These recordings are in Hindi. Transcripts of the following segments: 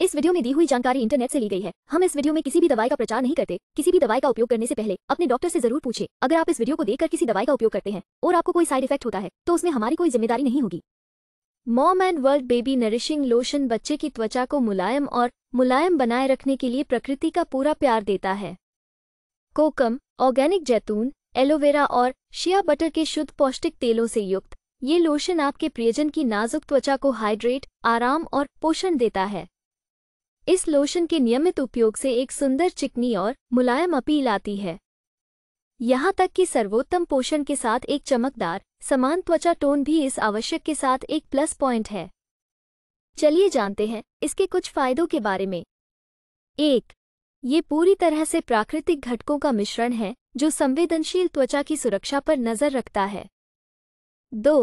इस वीडियो में दी हुई जानकारी इंटरनेट से ली गई है हम इस वीडियो में किसी भी दवाई का प्रचार नहीं करते किसी भी दवाई का उपयोग करने से पहले अपने डॉक्टर से जरूर पूछे अगर आप इस वीडियो को देखकर किसी दवाई का उपयोग करते हैं और आपको कोई साइड इफेक्ट होता है तो उसमें हमारी कोई जिम्मेदारी नहीं होगी mom and world baby nourishing lotion बच्चे की त्वचा को मुलायम और मुलायम बनाए रखने के लिए प्रकृति का पूरा प्यार देता है कोकम ऑर्गेनिक जैतून एलोवेरा और शिया बटर के शुद्ध पौष्टिक तेलों से युक्त ये लोशन आपके प्रियजन की नाजुक त्वचा को हाइड्रेट आराम और पोषण देता है इस लोशन के नियमित उपयोग से एक सुंदर चिकनी और मुलायम अपील आती है यहाँ तक कि सर्वोत्तम पोषण के साथ एक चमकदार समान त्वचा टोन भी इस आवश्यक के साथ एक प्लस पॉइंट है चलिए जानते हैं इसके कुछ फायदों के बारे में एक ये पूरी तरह से प्राकृतिक घटकों का मिश्रण है जो संवेदनशील त्वचा की सुरक्षा पर नजर रखता है दो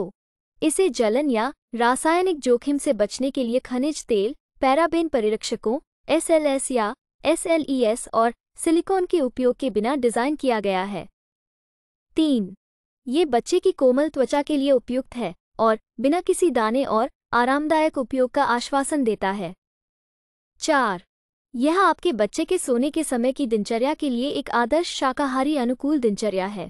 इसे जलन या रासायनिक जोखिम से बचने के लिए खनिज तेल पैराबेन परिरक्षकों एसएलएस या एसएलईएस और सिलिकॉन के उपयोग के बिना डिज़ाइन किया गया है तीन ये बच्चे की कोमल त्वचा के लिए उपयुक्त है और बिना किसी दाने और आरामदायक उपयोग का आश्वासन देता है चार यह आपके बच्चे के सोने के समय की दिनचर्या के लिए एक आदर्श शाकाहारी अनुकूल दिनचर्या है